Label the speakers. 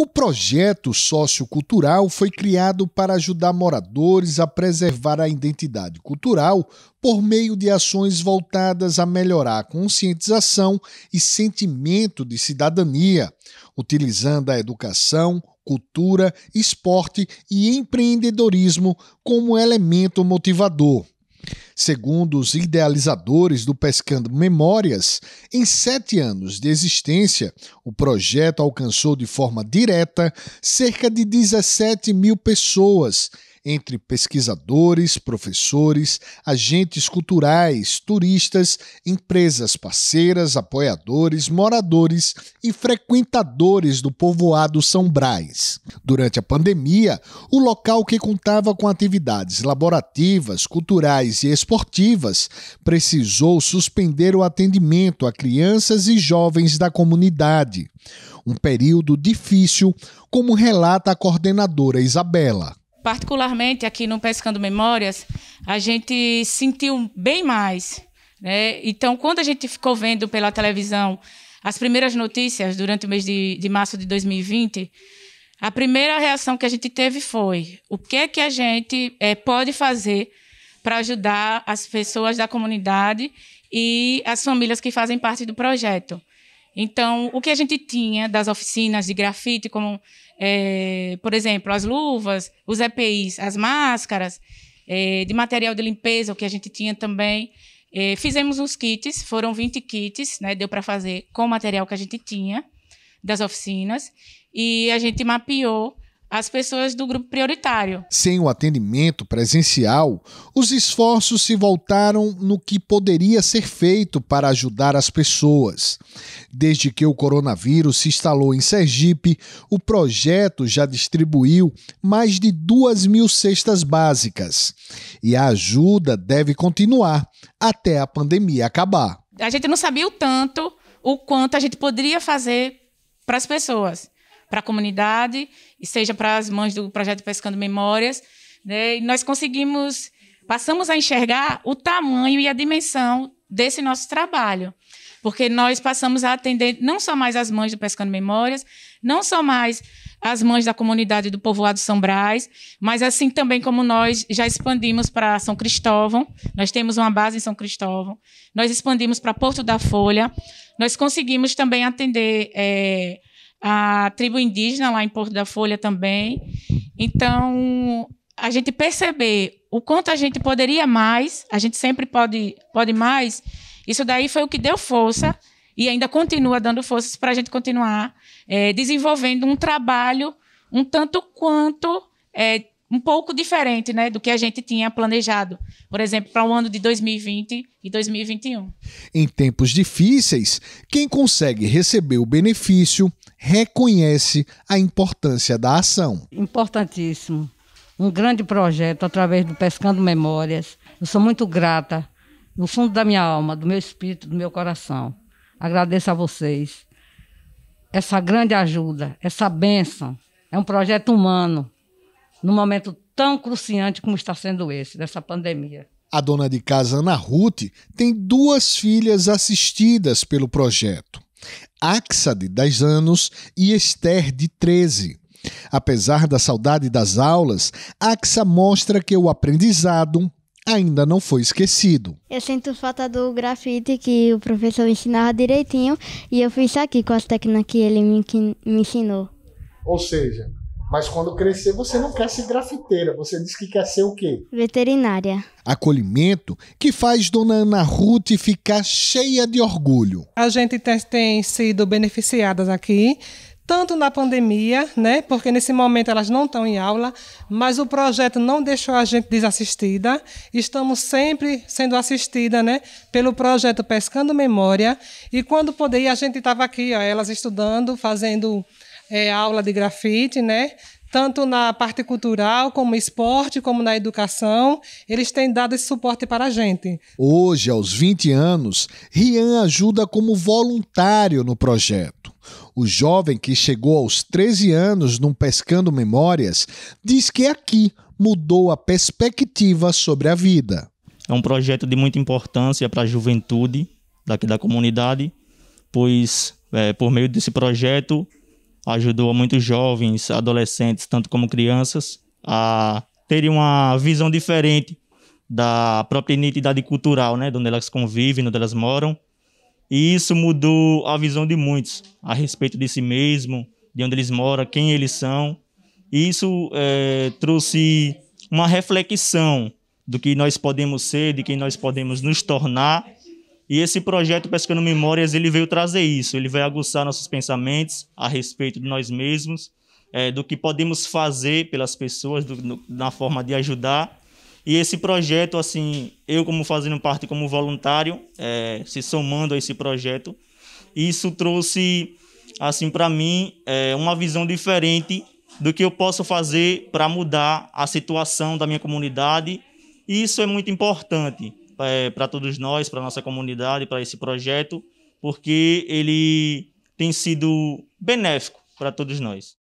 Speaker 1: O projeto sociocultural foi criado para ajudar moradores a preservar a identidade cultural por meio de ações voltadas a melhorar a conscientização e sentimento de cidadania, utilizando a educação, cultura, esporte e empreendedorismo como elemento motivador. Segundo os idealizadores do Pescando Memórias, em sete anos de existência, o projeto alcançou de forma direta cerca de 17 mil pessoas entre pesquisadores, professores, agentes culturais, turistas, empresas parceiras, apoiadores, moradores e frequentadores do povoado São Brás. Durante a pandemia, o local que contava com atividades laborativas, culturais e esportivas precisou suspender o atendimento a crianças e jovens da comunidade. Um período difícil, como relata a coordenadora Isabela
Speaker 2: particularmente aqui no Pescando Memórias, a gente sentiu bem mais. Né? Então, quando a gente ficou vendo pela televisão as primeiras notícias durante o mês de, de março de 2020, a primeira reação que a gente teve foi: o que é que a gente é, pode fazer para ajudar as pessoas da comunidade e as famílias que fazem parte do projeto? Então, o que a gente tinha das oficinas de grafite, como, é, por exemplo, as luvas, os EPIs, as máscaras, é, de material de limpeza, o que a gente tinha também. É, fizemos uns kits, foram 20 kits, né, deu para fazer com o material que a gente tinha das oficinas. E a gente mapeou as pessoas do grupo prioritário.
Speaker 1: Sem o atendimento presencial, os esforços se voltaram no que poderia ser feito para ajudar as pessoas. Desde que o coronavírus se instalou em Sergipe, o projeto já distribuiu mais de 2 mil cestas básicas. E a ajuda deve continuar até a pandemia acabar.
Speaker 2: A gente não sabia o tanto, o quanto a gente poderia fazer para as pessoas para a comunidade e seja para as mães do projeto Pescando Memórias. Né? E nós conseguimos, passamos a enxergar o tamanho e a dimensão desse nosso trabalho. Porque nós passamos a atender não só mais as mães do Pescando Memórias, não só mais as mães da comunidade do povoado São Brás, mas assim também como nós já expandimos para São Cristóvão, nós temos uma base em São Cristóvão, nós expandimos para Porto da Folha, nós conseguimos também atender é, a tribo indígena lá em Porto da Folha também. Então, a gente perceber o quanto a gente poderia mais, a gente sempre pode, pode mais, isso daí foi o que deu força e ainda continua dando forças para a gente continuar é, desenvolvendo um trabalho um tanto quanto é, um pouco diferente né, do que a gente tinha planejado, por exemplo, para o ano de 2020 e 2021.
Speaker 1: Em tempos difíceis, quem consegue receber o benefício, reconhece a importância da ação.
Speaker 2: Importantíssimo. Um grande projeto através do Pescando Memórias. Eu sou muito grata, no fundo da minha alma, do meu espírito, do meu coração. Agradeço a vocês essa grande ajuda, essa benção. É um projeto humano, num momento tão cruciante como está sendo esse, dessa pandemia.
Speaker 1: A dona de casa Ana Ruth tem duas filhas assistidas pelo projeto. Axa de 10 anos e Esther de 13. Apesar da saudade das aulas, Axa mostra que o aprendizado ainda não foi esquecido. Eu sinto falta do grafite que o professor ensinava direitinho e eu fiz aqui com as técnicas que ele me ensinou. Ou seja, mas quando crescer, você não quer ser grafiteira, você diz que quer ser o quê? Veterinária. Acolhimento que faz Dona Ana Ruth ficar cheia de orgulho. A gente tem sido beneficiadas aqui tanto na pandemia, né? Porque nesse momento elas não estão em aula, mas o projeto não deixou a gente desassistida. Estamos sempre sendo assistida, né? Pelo projeto Pescando Memória. E quando poder, a gente estava aqui, ó, elas estudando, fazendo é, aula de grafite, né? tanto na parte cultural, como esporte, como na educação, eles têm dado esse suporte para a gente. Hoje, aos 20 anos, Rian ajuda como voluntário no projeto. O jovem que chegou aos 13 anos num Pescando Memórias diz que aqui mudou a perspectiva
Speaker 3: sobre a vida. É um projeto de muita importância para a juventude daqui da comunidade, pois é, por meio desse projeto ajudou muitos jovens, adolescentes, tanto como crianças, a terem uma visão diferente da própria identidade cultural, né, onde elas convivem, onde elas moram. E isso mudou a visão de muitos a respeito de si mesmo, de onde eles moram, quem eles são. E isso é, trouxe uma reflexão do que nós podemos ser, de quem nós podemos nos tornar e esse projeto Pescando Memórias, ele veio trazer isso, ele veio aguçar nossos pensamentos a respeito de nós mesmos, é, do que podemos fazer pelas pessoas, do, no, na forma de ajudar. E esse projeto, assim, eu como fazendo parte como voluntário, é, se somando a esse projeto, isso trouxe, assim, para mim, é, uma visão diferente do que eu posso fazer para mudar a situação da minha comunidade. E isso é muito importante para é, todos nós, para nossa comunidade, para esse projeto, porque ele tem sido benéfico para todos nós.